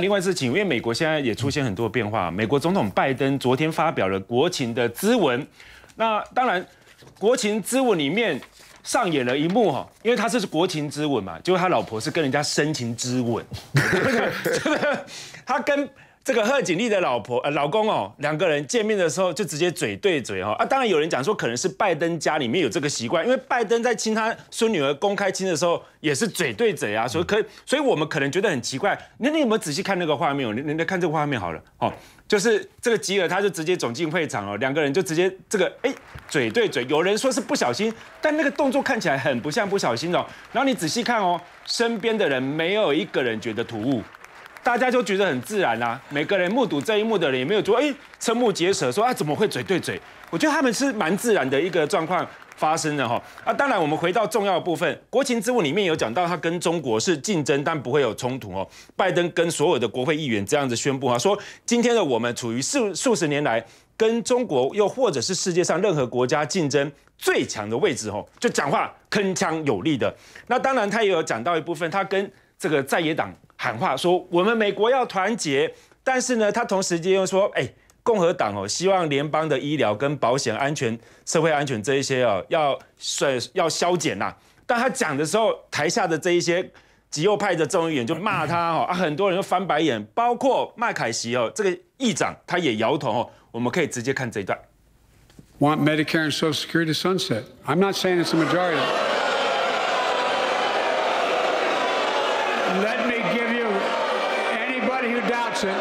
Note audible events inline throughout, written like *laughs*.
另外事情，因为美国现在也出现很多变化。美国总统拜登昨天发表了国情的咨文，那当然，国情咨文里面上演了一幕哈，因为他是国情咨文嘛，就是他老婆是跟人家深情之吻，真的，他跟。这个贺锦丽的老婆呃老公哦，两个人见面的时候就直接嘴对嘴哈啊，当然有人讲说可能是拜登家里面有这个习惯，因为拜登在亲他孙女儿公开亲的时候也是嘴对嘴啊，以可以，所以我们可能觉得很奇怪。那你有没有仔细看那个画面？你你看这画面好了，哦，就是这个吉尔他就直接走进会场哦，两个人就直接这个哎嘴对嘴，有人说是不小心，但那个动作看起来很不像不小心哦。然后你仔细看哦，身边的人没有一个人觉得突兀。大家就觉得很自然啦。每个人目睹这一幕的人也没有说，哎，瞠目结舌说啊，怎么会嘴对嘴？我觉得他们是蛮自然的一个状况发生的哈。啊，当然我们回到重要的部分，《国情之物里面有讲到，他跟中国是竞争，但不会有冲突哦。拜登跟所有的国会议员这样子宣布啊，说今天的我们处于数数十年来跟中国又或者是世界上任何国家竞争最强的位置哦，就讲话铿锵有力的。那当然他也有讲到一部分，他跟这个在野党。喊话说我们美国要团结，但是呢，他同时又说，哎，共和党哦，希望联邦的医疗跟保险安全、社会安全这一些哦，要衰要削减呐。但他讲的时候，台下的这一些极右派的众议员就骂他哦，啊，很多人就翻白眼，包括麦凯西哦，这个议长他也摇头哦。我们可以直接看这一段。Jackson,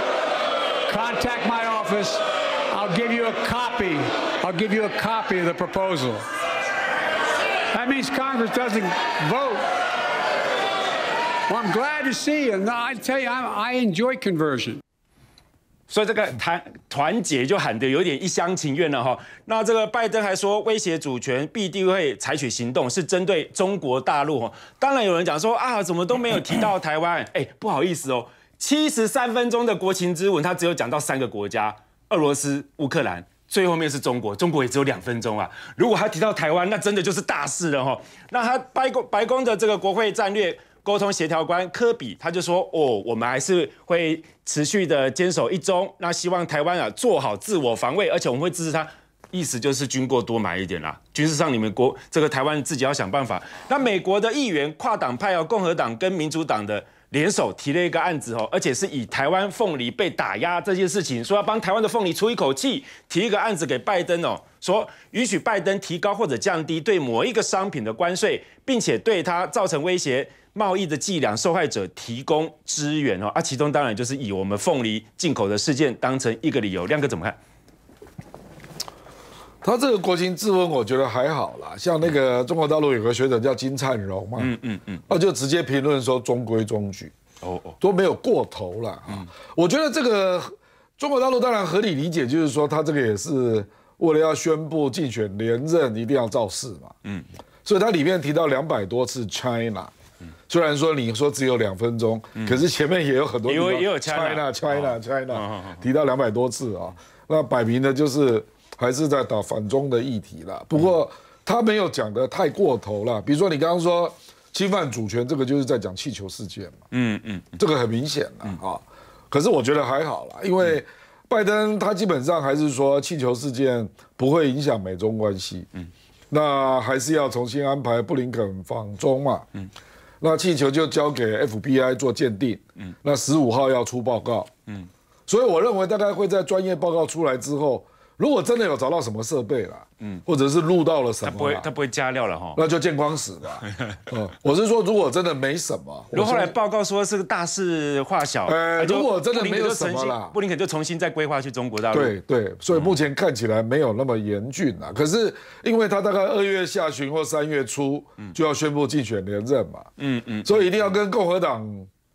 contact my office. I'll give you a copy. I'll give you a copy of the proposal. That means Congress doesn't vote. Well, I'm glad to see you. No, I tell you, I, I enjoy conversion. 所以这个团团结就喊得有点一厢情愿了哈。那这个拜登还说威胁主权必定会采取行动，是针对中国大陆。当然有人讲说啊，怎么都没有提到台湾？哎，不好意思哦、喔。七十三分钟的国情之文，他只有讲到三个国家：俄罗斯、乌克兰，最后面是中国。中国也只有两分钟啊！如果他提到台湾，那真的就是大事了哈。那他白宫白宫的这个国会战略沟通协调官科比，他就说：“哦，我们还是会持续的坚守一中，那希望台湾啊做好自我防卫，而且我们会支持他。意思就是军购多买一点啦，军事上你们国这个台湾自己要想办法。那美国的议员跨党派哦，共和党跟民主党的。”联手提了一个案子哦，而且是以台湾凤梨被打压这件事情，说要帮台湾的凤梨出一口气，提一个案子给拜登哦，说允许拜登提高或者降低对某一个商品的关税，并且对他造成威胁贸易的伎俩，受害者提供支援哦，啊，其中当然就是以我们凤梨进口的事件当成一个理由，亮哥怎么看？他这个国情质问，我觉得还好啦。像那个中国大陆有个学者叫金灿荣嘛，嗯嗯嗯，他就直接评论说中规中矩，哦哦，都没有过头了啊。我觉得这个中国大陆当然合理理解，就是说他这个也是为了要宣布竞选连任，一定要造势嘛，嗯。所以他里面提到两百多次 China，虽然说你说只有两分钟，可是前面也有很多因为也有 China China China 提到两百多次啊，那摆明的就是。还是在打反中的议题了，不过他没有讲的太过头了。比如说，你刚刚说侵犯主权，这个就是在讲气球事件嘛。嗯嗯，这个很明显了啊。可是我觉得还好了，因为拜登他基本上还是说气球事件不会影响美中关系。嗯，那还是要重新安排布林肯访中嘛。嗯，那气球就交给 FBI 做鉴定。嗯，那十五号要出报告。嗯，所以我认为大概会在专业报告出来之后。如果真的有找到什么设备了，嗯，或者是录到了什么，他不会他不会加料了哈，那就见光死吧。嗯，*laughs* 我是说，如果真的没什么，如后来报告说是大事化小，呃，如果真的没有什么，布林肯就重新再规划去中国大陆。对对，所以目前看起来没有那么严峻啊。可是，因为他大概二月下旬或三月初就要宣布竞选连任嘛，嗯嗯，所以一定要跟共和党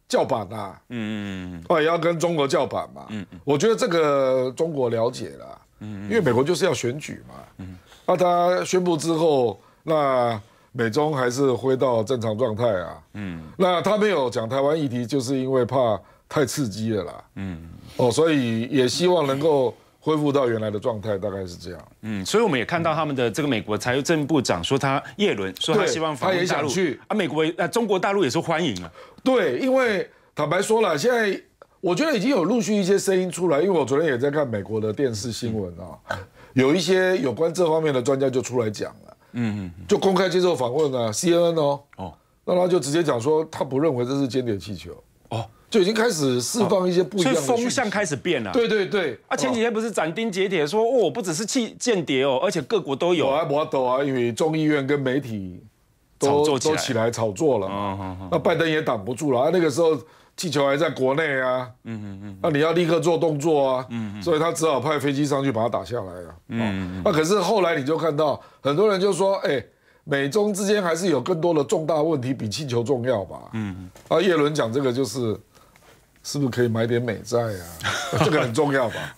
叫板啊，嗯嗯，也要跟中国叫板嘛。嗯我觉得这个中国了解了。嗯，因为美国就是要选举嘛，嗯，那他宣布之后，那美中还是回到正常状态啊，嗯，那他没有讲台湾议题，就是因为怕太刺激了啦，嗯，哦，所以也希望能够恢复到原来的状态，大概是这样，嗯，所以我们也看到他们的这个美国财政部长说他叶伦说他希望访大陆啊，美国啊中国大陆也是欢迎啊，对，因为坦白说了，现在。我觉得已经有陆续一些声音出来，因为我昨天也在看美国的电视新闻啊，有一些有关这方面的专家就出来讲了，嗯，就公开接受访问啊，CNN 哦，哦，那他就直接讲说他不认为这是间谍气球，哦，就已经开始释放一些不一样的风向开始变了，对对对，啊前几天不是斩钉截铁说哦，不只是气间谍哦，而且各国都有，我还斗啊，因为众议院跟媒体都都起来炒作了，那拜登也挡不住了，啊那个时候。气球还在国内啊，嗯嗯嗯，那你要立刻做动作啊，嗯所以他只好派飞机上去把它打下来啊，嗯，那可是后来你就看到很多人就说，哎，美中之间还是有更多的重大问题比气球重要吧，嗯嗯，啊，叶伦讲这个就是，是不是可以买点美债啊？*laughs* 这个很重要吧，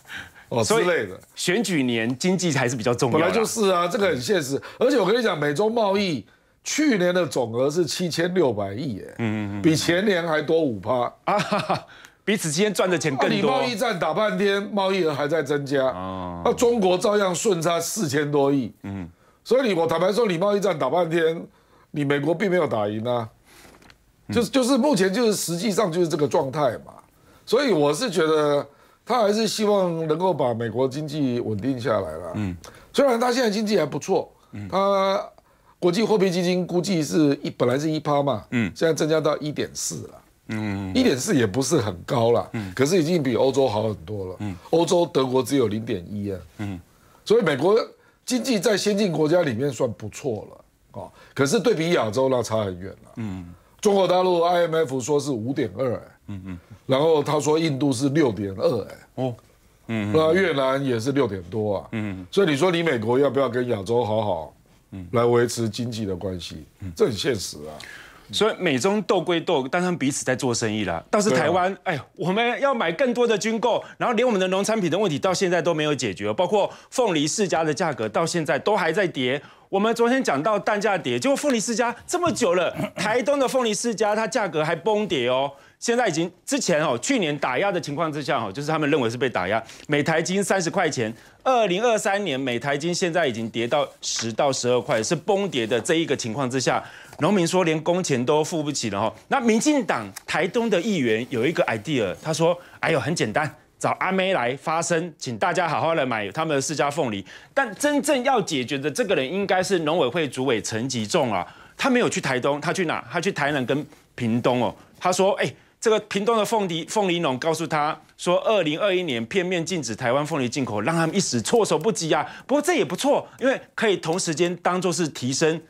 哦之类的，选举年经济还是比较重要，本来就是啊，这个很现实，而且我跟你讲，美中贸易。去年的总额是七千六百亿，哎，嗯嗯比前年还多五趴啊，彼 *laughs* 此之间赚的钱更多。贸易战打半天，贸易额还在增加，啊，那中国照样顺差四千多亿，嗯，所以你我坦白说，你贸易战打半天，你美国并没有打赢啊，就是就是目前就是实际上就是这个状态嘛，所以我是觉得他还是希望能够把美国经济稳定下来了，嗯，虽然他现在经济还不错，他。国际货币基金估计是一本来是一趴嘛，嗯，现在增加到一点四了，嗯，一点四也不是很高了，嗯，可是已经比欧洲好很多了，嗯，欧洲德国只有零点一啊，嗯，所以美国经济在先进国家里面算不错了啊，可是对比亚洲那差很远了，嗯，中国大陆 IMF 说是五点二，嗯嗯，然后他说印度是六点二，哎，哦，嗯，那越南也是六点多啊，嗯，所以你说你美国要不要跟亚洲好好？来维持经济的关系，这很现实啊。所以美中斗归斗，但他们彼此在做生意啦。倒是台湾，哎，我们要买更多的军购，然后连我们的农产品的问题到现在都没有解决，包括凤梨世家的价格到现在都还在跌。我们昨天讲到蛋价跌，结果凤梨世家这么久了，台东的凤梨世家它价格还崩跌哦。现在已经之前哦，去年打压的情况之下哦，就是他们认为是被打压，每台金三十块钱。二零二三年每台金现在已经跌到十到十二块，是崩跌的这一个情况之下，农民说连工钱都付不起了哈。那民进党台东的议员有一个 idea，他说，哎呦很简单，找阿妹来发声，请大家好好来买他们的释家凤梨。但真正要解决的这个人应该是农委会主委陈吉仲啊，他没有去台东，他去哪？他去台南跟屏东哦，他说，哎。这个屏东的凤梨凤梨农告诉他说，二零二一年片面禁止台湾凤梨进口，让他们一时措手不及啊。不过这也不错，因为可以同时间当做是提升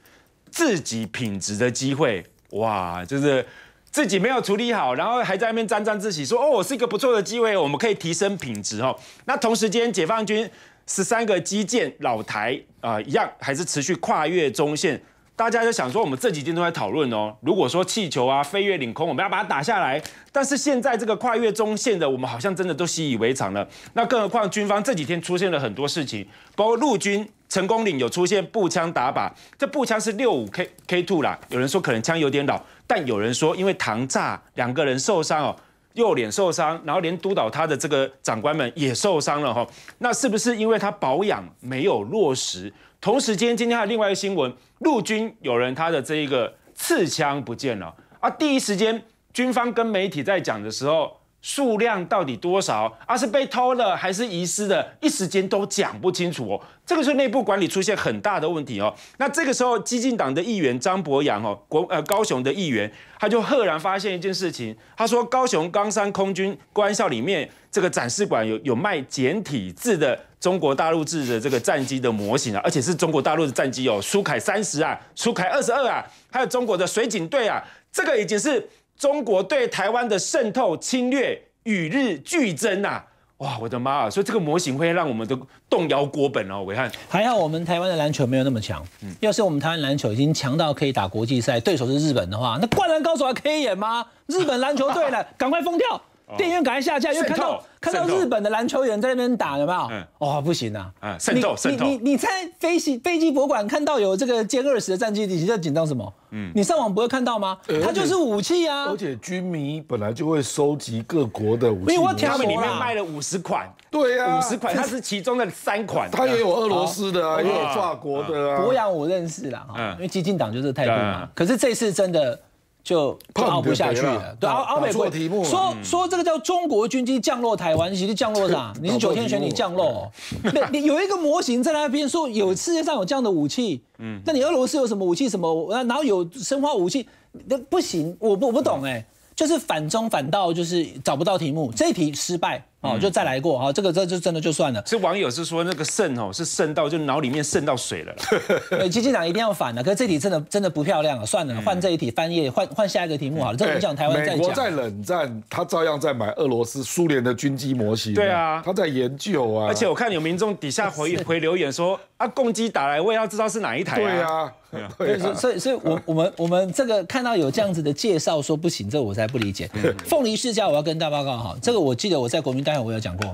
自己品质的机会哇。就是自己没有处理好，然后还在那边沾沾自喜说，哦，我是一个不错的机会，我们可以提升品质哦。那同时间，解放军十三个基建老台啊，一样还是持续跨越中线。大家就想说，我们这几天都在讨论哦。如果说气球啊，飞跃领空，我们要把它打下来。但是现在这个跨越中线的，我们好像真的都习以为常了。那更何况军方这几天出现了很多事情，包括陆军成功岭有出现步枪打靶，这步枪是六五 K K Two 啦。有人说可能枪有点老，但有人说因为膛炸，两个人受伤哦，右脸受伤，然后连督导他的这个长官们也受伤了哈。那是不是因为他保养没有落实？同时间，今天还有另外一个新闻，陆军有人他的这一个刺枪不见了啊！第一时间，军方跟媒体在讲的时候。数量到底多少？而是被偷了还是遗失的？一时间都讲不清楚哦。这个是内部管理出现很大的问题哦。那这个时候，激进党的议员张博洋哦，国呃高雄的议员，他就赫然发现一件事情。他说，高雄冈山空军官校里面这个展示馆有有卖简体字的中国大陆制的这个战机的模型啊，而且是中国大陆的战机哦，苏凯三十啊，苏凯二十二啊，还有中国的水警队啊，这个已经是。中国对台湾的渗透侵略与日俱增呐！哇，我的妈啊！所以这个模型会让我们都动摇国本哦，伟汉。还好我们台湾的篮球没有那么强。嗯，要是我们台湾篮球已经强到可以打国际赛，对手是日本的话，那灌篮高手还可以演吗？日本篮球队呢，赶快疯掉！店员赶快下架，又看到看到日本的篮球员在那边打，有没有？哦，不行啊！渗你你你你在飞行飞机博物馆看到有这个歼二十的战机，你在紧张什么？嗯，你上网不会看到吗？它就是武器啊！而且军迷本来就会收集各国的武器，因为我挑，他们里面卖了五十款。对呀，五十款，它是其中的三款。它也有俄罗斯的，啊，也有法国的。啊。博洋我认识啦，嗯，因为激进党就是态度嘛。可是这次真的。就就熬不下去了，对，熬熬不过。说说这个叫中国军机降落台湾，其实降落啥？你是九天玄女降落？*laughs* 那你有一个模型在那边说有世界上有这样的武器，嗯，那你俄罗斯有什么武器什么？然后有生化武器，那不行，我不我不懂哎，就是反中反倒就是找不到题目，这一题失败。哦，就再来过哈，这个这就真的就算了。这网友是说那个渗哦，是渗到就脑里面渗到水了。*laughs* 对，气长一定要反的，可是这题真的真的不漂亮了，算了，换这一题翻页，换换下一个题目好了。这我们讲台湾。美国在冷战，他照样在买俄罗斯苏联的军机模型。对啊，他在研究啊。而且我看有民众底下回回留言说啊，攻击打来，我也要知道是哪一台。对啊，所以 *laughs* 所以，我我们我们这个看到有这样子的介绍说不行，这我才不理解。凤梨世家，我要跟大报告好，这个我记得我在国民。待会我有讲过，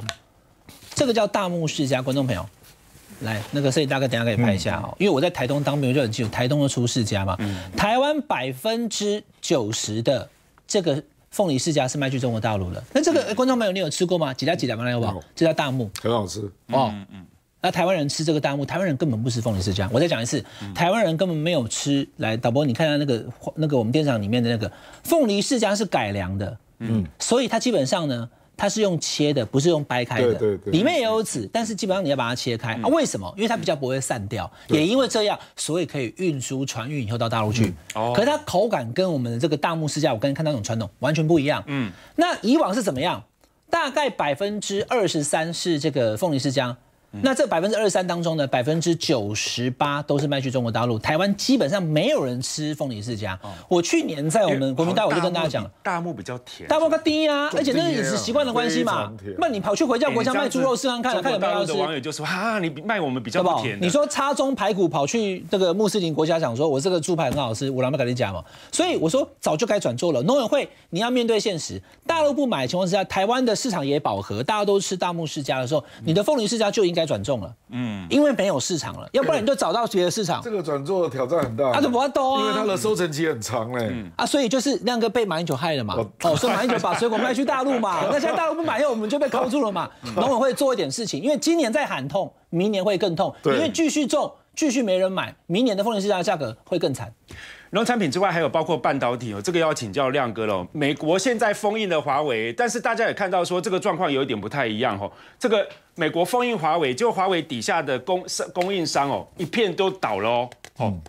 这个叫大木世家，观众朋友，来那个摄影大哥，等下可以拍一下哦。因为我在台东当兵就很清楚台东的出世家嘛。台湾百分之九十的这个凤梨世家是卖去中国大陆了。那这个观众朋友，你有吃过吗？几家几两块有不？这叫大木，很好吃哦。嗯嗯。那台湾人吃这个大木，台湾人根本不吃凤梨世家。我再讲一次，台湾人根本没有吃。来导播，你看下那个那个我们店长里面的那个凤梨世家是改良的，嗯，所以它基本上呢。它是用切的，不是用掰开的。对对对。里面也有籽，但是基本上你要把它切开。啊？为什么？因为它比较不会散掉，也因为这样，所以可以运输、传运以后到大陆去。哦。可是它口感跟我们的这个大木世家，我刚才看到那种传统完全不一样。嗯。那以往是怎么样？大概百分之二十三是这个凤梨世家，那这百分之二十三当中呢，百分之九十八都是卖去中国大陆，台湾基本上没有人吃凤梨世家。我去年在我们国民大我就跟大家讲，大木比较甜，大木它低啊，而且那是饮食习惯的关系嘛。那你跑去回家国家卖猪肉试看看，看有没有吃？网友就说：哈，你卖我们比较不甜。你说插中排骨跑去那个穆斯林国家讲说，我这个猪排很好吃，我啷么跟你讲嘛？所以我说早就该转做了。农委会，你要面对现实，大陆不买情况之下，台湾的市场也饱和，大家都吃大木世家的时候，你的凤梨世家就应该。转种了，嗯，因为没有市场了，要不然你就找到别的市场。这个转的挑战很大，他怎么懂啊？因为它的收成期很长嘞，啊，所以就是亮哥被马英九害了嘛，哦，说马英九把水果卖去大陆嘛，*laughs* 那现在大陆不买，因我们就被扣住了嘛。农委会做一点事情，因为今年在喊痛，明年会更痛，因为继续种，继续没人买，明年的凤梨市场价格会更惨。农产品之外，还有包括半导体哦，这个要请教亮哥喽。美国现在封印了华为，但是大家也看到说，这个状况有一点不太一样哦。这个美国封印华为，就华为底下的供供应商哦，一片都倒了哦。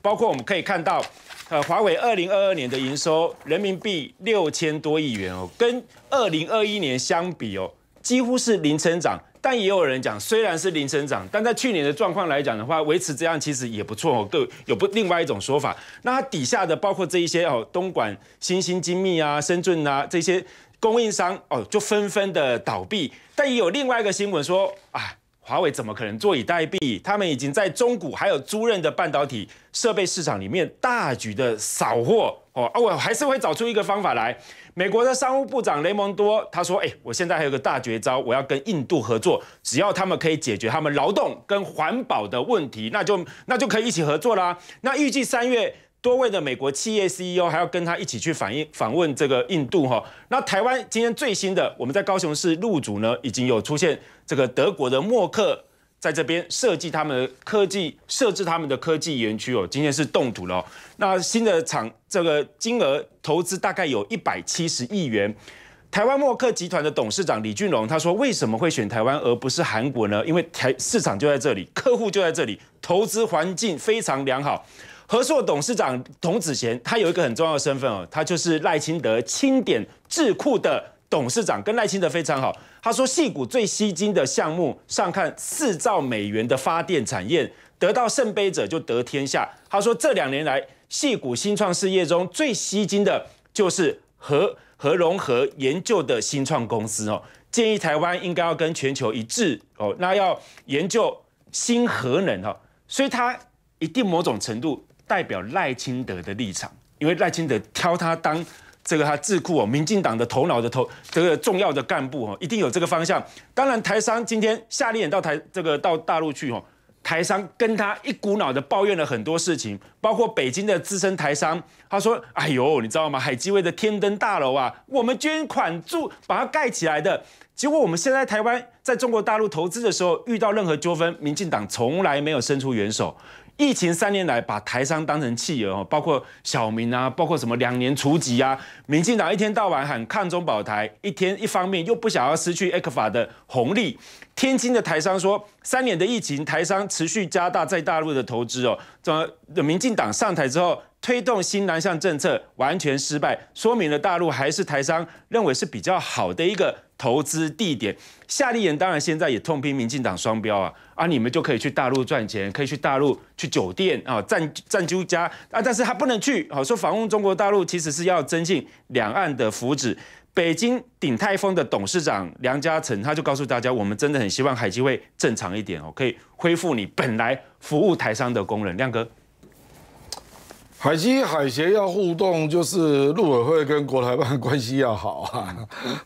包括我们可以看到，呃，华为二零二二年的营收人民币六千多亿元哦，跟二零二一年相比哦，几乎是零成长。但也有人讲，虽然是零成长，但在去年的状况来讲的话，维持这样其实也不错。各有不另外一种说法。那底下的包括这一些哦，东莞新兴精密啊、深圳啊这些供应商哦，就纷纷的倒闭。但也有另外一个新闻说啊，华为怎么可能坐以待毙？他们已经在中古还有租赁的半导体设备市场里面大举的扫货。哦啊，我还是会找出一个方法来。美国的商务部长雷蒙多他说：“哎，我现在还有个大绝招，我要跟印度合作，只要他们可以解决他们劳动跟环保的问题，那就那就可以一起合作啦。”那预计三月多位的美国企业 CEO 还要跟他一起去反映访问这个印度哈。那台湾今天最新的，我们在高雄市入主呢，已经有出现这个德国的默克。在这边设计他们的科技，设置他们的科技园区哦。今天是动土了，那新的厂这个金额投资大概有一百七十亿元。台湾默克集团的董事长李俊龙他说：“为什么会选台湾而不是韩国呢？因为台市场就在这里，客户就在这里，投资环境非常良好。”合硕董事长童子贤他有一个很重要的身份哦，他就是赖清德清点智库的。董事长跟赖清德非常好。他说，戏股最吸金的项目，上看四兆美元的发电产业，得到圣杯者就得天下。他说，这两年来，戏股新创事业中最吸金的，就是核核融合研究的新创公司哦。建议台湾应该要跟全球一致哦，那要研究新核能哈。所以，他一定某种程度代表赖清德的立场，因为赖清德挑他当。这个他智库哦，民进党的头脑的头，这个重要的干部哦，一定有这个方向。当然，台商今天夏令营到台这个到大陆去哦，台商跟他一股脑的抱怨了很多事情，包括北京的资深台商，他说：“哎呦，你知道吗？海基会的天灯大楼啊，我们捐款住把它盖起来的，结果我们现在台湾在中国大陆投资的时候遇到任何纠纷，民进党从来没有伸出援手。”疫情三年来，把台商当成弃儿哦，包括小明啊，包括什么两年除局啊，民进党一天到晚喊抗中保台，一天一方面又不想要失去 A 股法的红利。天津的台商说，三年的疫情，台商持续加大在大陆的投资哦，怎么民进党上台之后？推动新南向政策完全失败，说明了大陆还是台商认为是比较好的一个投资地点。夏立言当然现在也痛批民进党双标啊，啊你们就可以去大陆赚钱，可以去大陆去酒店啊，占占鸠家啊，但是他不能去啊，说访问中国大陆其实是要增进两岸的福祉。北京鼎泰丰的董事长梁家成他就告诉大家，我们真的很希望海基会正常一点哦，可以恢复你本来服务台商的功能。亮哥。海基海协要互动，就是陆委会跟国台办关系要好啊，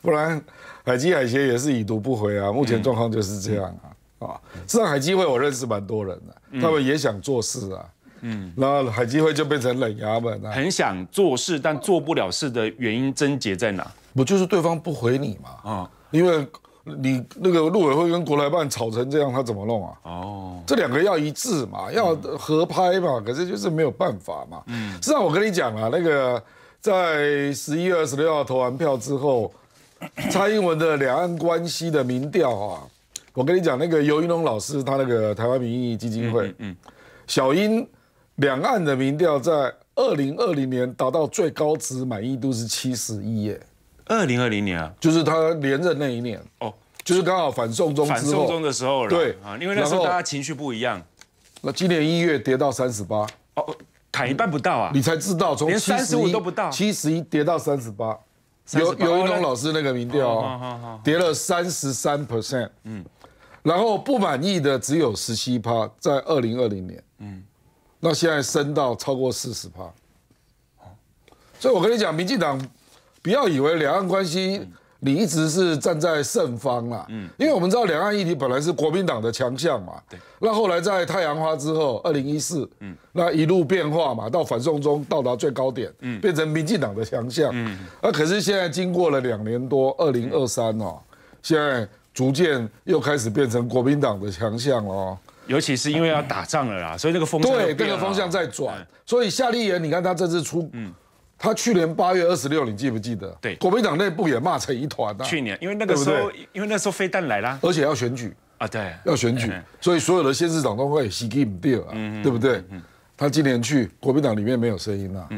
不然海基海协也是已读不回啊。目前状况就是这样啊啊！上海基会我认识蛮多人的，他们也想做事啊，嗯，那海基会就变成冷衙门啊。很想做事，但做不了事的原因症结在哪？不就是对方不回你嘛？啊，因为。你那个陆委会跟国台办吵成这样，他怎么弄啊？哦，这两个要一致嘛，要合拍嘛，可是就是没有办法嘛。嗯，事际上我跟你讲啊，那个在十一月二十六号投完票之后，*clears throat* 蔡英文的两岸关系的民调啊，我跟你讲，那个尤云龙老师他那个台湾民意基金会，嗯小英两岸的民调在二零二零年达到最高值，满意度是七十一耶。二零二零年啊，就是他连任那一年哦，就是刚好反送中反送中的时候了。对啊，因为那时候大家情绪不一样。那今年一月跌到三十八哦，砍一半不到啊！你才知道，从连三十五都不到七十一跌到三十八，有有一种老师那个民调，跌了三十三 percent。嗯，然后不满意的只有十七趴，在二零二零年。嗯，那现在升到超过四十趴，所以我跟你讲，民进党。不要以为两岸关系你一直是站在胜方啦，嗯，因为我们知道两岸议题本来是国民党的强项嘛，对，那后来在太阳花之后，二零一四，嗯，那一路变化嘛，到反送中到达最高点，嗯，变成民进党的强项，嗯，那可是现在经过了两年多，二零二三哦，现在逐渐又开始变成国民党的强项哦。尤其是因为要打仗了啦，所以这个风向对，这个方向在转，所以夏立言你看他这次出，嗯。他去年八月二十六，你记不记得？对，国民党内部也骂成一团啊。去年因为那个时候，因为那时候飞弹来了，而且要选举啊，对，要选举，所以所有的县市长都会心气不掉啊，对不对？他今年去，国民党里面没有声音了。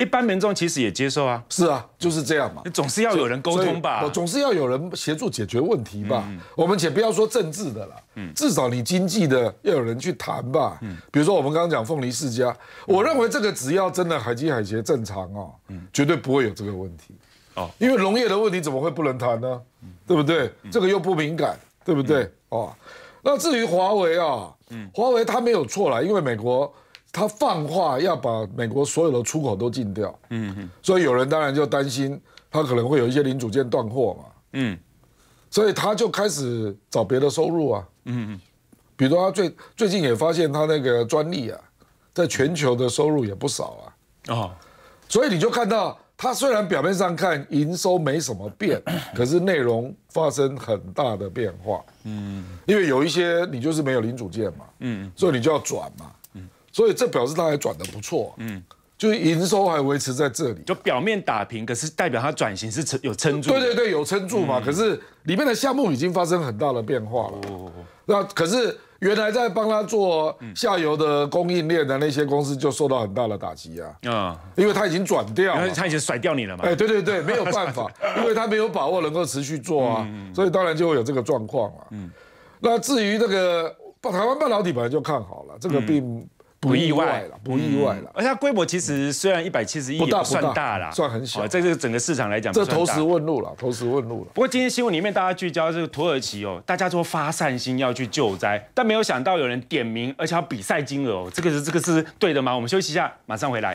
一般民众其实也接受啊，是啊，就是这样嘛，总是要有人沟通吧，总是要有人协助解决问题吧。我们且不要说政治的啦，嗯，至少你经济的要有人去谈吧，嗯，比如说我们刚刚讲凤梨世家，我认为这个只要真的海基海协正常哦，嗯，绝对不会有这个问题，哦，因为农业的问题怎么会不能谈呢？对不对？这个又不敏感，对不对？哦，那至于华为啊，嗯，华为它没有错了，因为美国。他放话要把美国所有的出口都禁掉，嗯嗯，所以有人当然就担心他可能会有一些零组件断货嘛，嗯，所以他就开始找别的收入啊，嗯嗯，比如他最最近也发现他那个专利啊，在全球的收入也不少啊，啊，所以你就看到他虽然表面上看营收没什么变，*clears throat* 可是内容发生很大的变化，嗯，因为有一些你就是没有零组件嘛，嗯，所以你就要转嘛。所以这表示它还转的不错，嗯，就是营收还维持在这里，就表面打平，可是代表它转型是撑有撑住，对对对，有撑住嘛。可是里面的项目已经发生很大的变化了，那可是原来在帮他做下游的供应链的那些公司就受到很大的打击啊，啊，因为他已经转掉，他已经甩掉你了嘛。哎，对对对，没有办法，*laughs* 因为他没有把握能够持续做啊，所以当然就会有这个状况了。嗯，那至于这个台台湾半导体本来就看好了，这个并。不意外了，不意外了，而且规模其实虽然一百七十亿也不算大了，算很小，在这个整个市场来讲，这投石问路了，投石问路了。不过今天新闻里面大家聚焦这个土耳其哦，大家说发善心要去救灾，但没有想到有人点名，而且要比赛金额哦，这个是这个是对的吗？我们休息一下，马上回来。